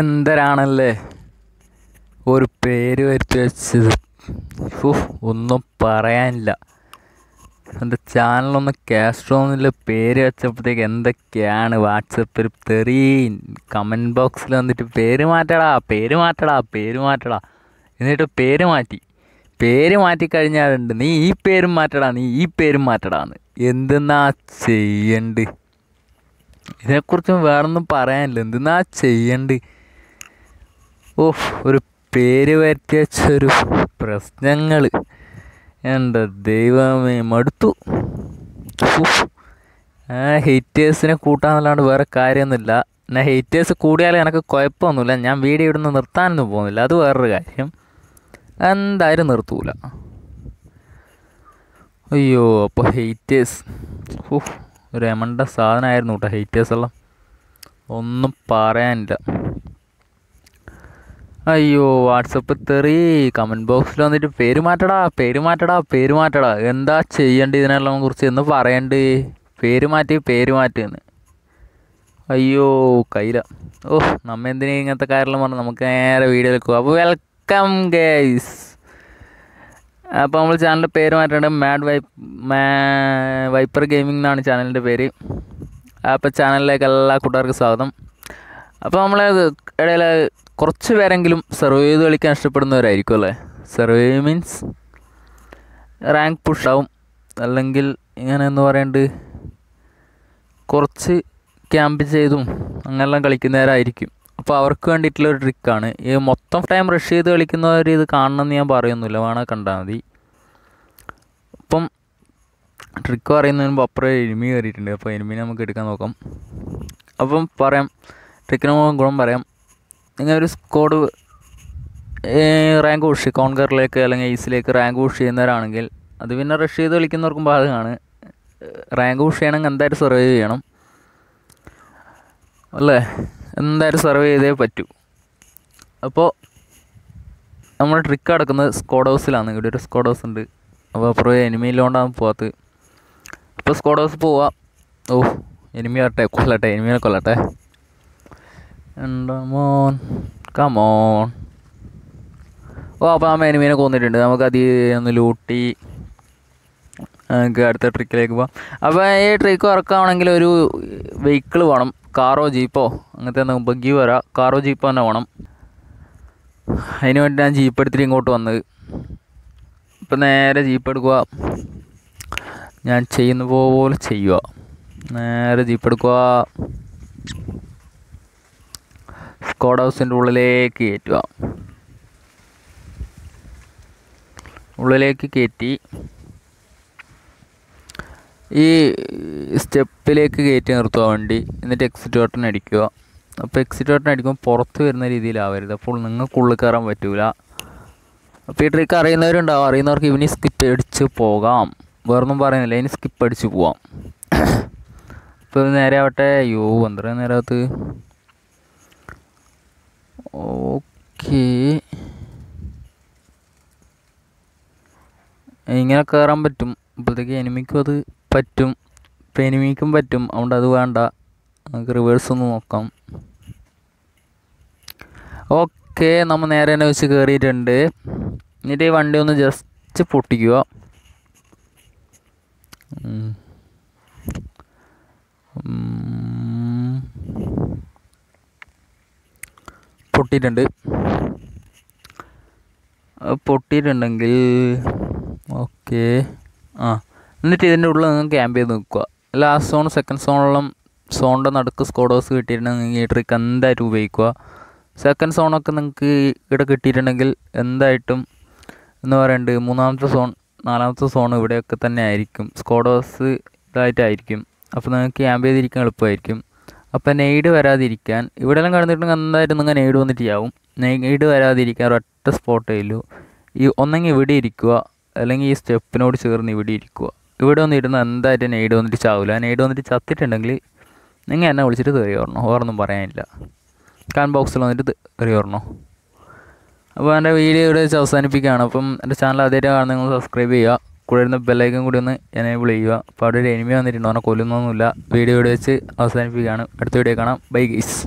എന്തരാണല്ലേ ഒരു പേര് വരുത്തി വെച്ചത് ഒന്നും പറയാനില്ല എൻ്റെ ചാനലൊന്ന് കാസ്ട്രോന്നിൽ പേര് വെച്ചപ്പോഴത്തേക്ക് എന്തൊക്കെയാണ് വാട്സപ്പിൽ തെറിയും കമൻറ്റ് ബോക്സിൽ വന്നിട്ട് പേര് മാറ്റടാ പേര് മാറ്റടാ പേര് മാറ്റടാ എന്നിട്ട് പേര് മാറ്റി പേര് മാറ്റി കഴിഞ്ഞാലുണ്ട് നീ ഈ പേരും മാറ്റടാ നീ ഈ പേരും മാറ്റടാന്ന് എന്തെന്നാ ചെയ്യണ്ട് ഇതിനെക്കുറിച്ചും വേറൊന്നും പറയാനില്ല എന്തെന്നാ ചെയ്യണ്ട് ഓഹ് ഒരു പേര് മാറ്റി വെച്ച ഒരു പ്രശ്നങ്ങൾ എൻ്റെ ദൈവമേ മടുത്തു ആ ഹെയ്റ്റേഴ്സിനെ കൂട്ടാന്നല്ലാണ്ട് വേറെ കാര്യമൊന്നുമില്ല എന്നാൽ ഹെയ്റ്റേഴ്സ് കൂടിയാലും എനിക്ക് കുഴപ്പമൊന്നുമില്ല ഞാൻ വീഡിയോ ഇവിടുന്ന് നിർത്താനൊന്നും പോകുന്നില്ല അത് വേറൊരു കാര്യം എന്തായാലും നിർത്തൂല അയ്യോ അപ്പോൾ ഹെയ്റ്റേഴ്സ് ഓഹ് ഒരു എമണ്ട സാധനമായിരുന്നു കേട്ടോ ഹെയ്റ്റേഴ്സ് എല്ലാം ഒന്നും പറയാനില്ല അയ്യോ വാട്സപ്പ് തെറി കമൻറ്റ് ബോക്സിൽ വന്നിട്ട് പേര് മാറ്റടാ പേര് മാറ്റടാ പേര് മാറ്റടാ എന്താ ചെയ്യേണ്ടത് ഇതിനെല്ലാം കുറിച്ച് എന്ന് പറയണ്ട് പേര് മാറ്റി പേര് മാറ്റുന്ന് അയ്യോ കയ്യില ഓ നമ്മ എന്തിനാ ഇങ്ങനത്തെ കാര്യമെല്ലാം പറഞ്ഞു നമുക്ക് നേരെ വീഡിയോ എടുക്കുക അപ്പോൾ വെൽക്കം ഗേസ് അപ്പോൾ നമ്മൾ ചാനലിൻ്റെ പേര് മാറ്റേണ്ടത് മാഡ് വൈ വൈപ്പർ ഗെയിമിംഗ് എന്നാണ് ചാനലിൻ്റെ പേര് അപ്പോൾ ചാനലിലേക്ക് എല്ലാ കൂട്ടുകാർക്കും സ്വാഗതം അപ്പോൾ നമ്മളെ ഇടയിൽ കുറച്ച് പേരെങ്കിലും സർവൈവ് ചെയ്ത് കളിക്കാൻ ഇഷ്ടപ്പെടുന്നവരായിരിക്കും അല്ലേ സർവൈവ് മീൻസ് റാങ്ക് പുഷ് ആവും അല്ലെങ്കിൽ ഇങ്ങനെ എന്ന് പറയേണ്ടത് കുറച്ച് ക്യാമ്പ് ചെയ്തും അങ്ങനെല്ലാം കളിക്കുന്നവരായിരിക്കും അപ്പോൾ അവർക്ക് വേണ്ടിയിട്ടുള്ള ഒരു ട്രിക്കാണ് ഈ മൊത്തം ടൈം റഷ് ചെയ്ത് കളിക്കുന്നവർ ഇത് കാണണമെന്ന് ഞാൻ പറയുന്നില്ല വേണമെങ്കിൽ കണ്ടാൽ മതി അപ്പം ട്രിക്ക് പറയുന്നതിന് മുമ്പ് അപ്പുറം എനിമി കയറിയിട്ടുണ്ട് അപ്പോൾ എനിമിനെ നമുക്ക് എടുക്കാൻ നോക്കാം അപ്പം പറയാം ട്രിക്കിന് ഗുണം പറയാം നിങ്ങൾ ഒരു സ്കോഡ് റാങ്ക് പുഷ് കോൺകറിലേക്ക് അല്ലെങ്കിൽ ഈസിലേക്ക് റാങ്ക് പുഷ് ചെയ്യുന്നവരാണെങ്കിൽ അത് പിന്നെ റഷ് ചെയ്ത് കളിക്കുന്നവർക്കും ബാധകമാണ് റാങ്ക് പുഷ് ചെയ്യണമെങ്കിൽ എന്തായാലും സർവൈവ് ചെയ്യണം അല്ലേ എന്തായാലും സർവൈവ് ചെയ്തേ പറ്റൂ അപ്പോൾ നമ്മൾ ട്രിക്ക് അടക്കുന്നത് സ്കോഡ് ഹൗസിലാണ് ഇവിടെ ഒരു സ്കോഡ് ഹൗസ് ഉണ്ട് അപ്പോൾ അപ്പുറം എനിമിയിലോണ്ടാണ് പോകാത്തത് അപ്പോൾ സ്കോഡ് ഹൗസ് പോവാം ഓ എനിമി വരട്ടെ കൊല്ലട്ടെ എനിമിയെ കൊല്ലട്ടെ And come on. Come on. ഓ അപ്പോൾ നമ്മൾ എനിമീനെ കൊന്നിട്ടുണ്ട് നമുക്ക് അത് ഒന്ന് ലൂട്ടി നമുക്ക് അടുത്ത ട്രിക്കിലേക്ക് പോകാം അപ്പോൾ ഈ ട്രിക്ക് വർക്കാവണമെങ്കിൽ ഒരു വെഹിക്കിൾ വേണം കാറോ ജീപ്പോ അങ്ങനത്തെ എന്തെങ്കിലും ബഗ്ഗി വരാം കാറോ ജീപ്പോ തന്നെ വേണം അതിന് വേണ്ടി ഞാൻ ജീപ്പ് എടുത്തിട്ട് ഇങ്ങോട്ട് വന്നത് ഇപ്പം നേരെ ജീപ്പ് എടുക്കുക ഞാൻ ചെയ്യുന്ന പോലെ ചെയ്യുക നേരെ ജീപ്പ് എടുക്കുക കോഡ് ഹൗസിൻ്റെ ഉള്ളിലേക്ക് കയറ്റുക ഉള്ളിലേക്ക് കയറ്റി ഈ സ്റ്റെപ്പിലേക്ക് കയറ്റി നിർത്തുക വണ്ടി എന്നിട്ട് എക്സിറ്റ് ബട്ടൺ അടിക്കുക അപ്പോൾ എക്സിറ്റ് ബട്ടൺ അടിക്കുമ്പോൾ പുറത്ത് വരുന്ന രീതിയിലാവരുത് അപ്പോൾ നിങ്ങൾക്ക് ഉള്ളിൽ കയറാൻ പറ്റില്ല അപ്പോൾ ഈ ട്രിക്ക് അറിയുന്നവരുണ്ടാവും അറിയുന്നവർക്ക് ഇവനി സ്കിപ്പ് അടിച്ച് പോകാം വേറൊന്നും പറയുന്നില്ല ഇനി സ്കിപ്പ് അടിച്ച് പോവാം ഇപ്പോൾ നേരെ ആവട്ടെ അയ്യോ പന്ത്രണ്ട് നേരത്ത് ഓക്കേ ഇങ്ങനെ കയറാൻ പറ്റും ഇപ്പോഴത്തേക്ക് എനിമിക്കും അത് പറ്റും ഇപ്പം എനിമിക്കും പറ്റും അതുകൊണ്ട് അത് വേണ്ട നമുക്ക് റിവേഴ്സ് ഒന്ന് നോക്കാം ഓക്കെ നമ്മൾ നേരെ തന്നെ വെച്ച് കയറിയിട്ടുണ്ട് എന്നിട്ട് ഈ വണ്ടി ഒന്ന് ജസ്റ്റ് പൊട്ടിക്കുക പൊട്ടിയിട്ടുണ്ട് പൊട്ടിയിട്ടുണ്ടെങ്കിൽ ഓക്കെ ആ എന്നിട്ട് ഇതിൻ്റെ ഉള്ളിൽ നിങ്ങൾ ക്യാമ്പ് ചെയ്ത് നിൽക്കുക ലാസ്റ്റ് സോൺ സെക്കൻഡ് സോണോളം സോണിൻ്റെ നടുക്ക് സ്കോഡോസ് കിട്ടിയിട്ടുണ്ടെങ്കിൽ ഈ ട്രിക്ക് എന്തായിട്ടും ഉപയോഗിക്കുക സെക്കൻഡ് സോണൊക്കെ നിങ്ങൾക്ക് ഇവിടെ കിട്ടിയിട്ടുണ്ടെങ്കിൽ എന്തായിട്ടും എന്ന് പറയുന്നത് മൂന്നാമത്തെ സോൺ നാലാമത്തെ സോൺ ഇവിടെയൊക്കെ തന്നെ ആയിരിക്കും സ്കോഡോസ് ഇതായിട്ടായിരിക്കും അപ്പോൾ നിങ്ങൾക്ക് ക്യാമ്പ് ചെയ്തിരിക്കാൻ എളുപ്പമായിരിക്കും അപ്പോൾ നെയ്ഡ് വരാതിരിക്കാൻ എല്ലാം കടന്നിട്ടുണ്ടെങ്കിൽ എന്തായാലും നിങ്ങൾ നെയ്ഡ് വന്നിട്ട് ചെയ്യാവും നെയ്ഡ് വരാതിരിക്കാൻ ഒരൊറ്റ സ്പോട്ടേ ഇല്ലൂ ഈ ഒന്നെങ്കിൽ ഇവിടെ ഇരിക്കുക അല്ലെങ്കിൽ ഈ സ്റ്റെപ്പിനോട് ചേർന്ന് ഇവിടെ ഇരിക്കുക ഇവിടെ വന്നിരുന്ന എന്തായാലും നെയ്ഡ് വന്നിട്ട് ചാവില്ല നെയ്ഡ് വന്നിട്ട് ചത്തിട്ടുണ്ടെങ്കിൽ നിങ്ങൾ എന്നെ വിളിച്ചിട്ട് തെറി വരണോ ഓർന്നും പറയാനില്ല കാൻ ബോക്സിൽ വന്നിട്ട് തെറി വരണോ അപ്പോൾ എൻ്റെ വീഡിയോ ഇവിടെ വെച്ച് അവസാനിപ്പിക്കുകയാണ് അപ്പം എൻ്റെ ചാനൽ അതേ കാണുന്ന നിങ്ങൾ സബ്സ്ക്രൈബ് ചെയ്യുക കൂടെ ഇരുന്ന ബെല്ലൈക്കും കൂടി ഒന്ന് എനേബിൾ ചെയ്യുക അപ്പോൾ അവിടെ ഒരു എനിമി വന്നിട്ടുണ്ട് അവനെ കൊല്ലുന്നൊന്നുമില്ല വീഡിയോ ഇവിടെ വെച്ച് അവസാനിപ്പിക്കുകയാണ് അടുത്ത വീഡിയോ കാണാം ബൈ ഗീസ്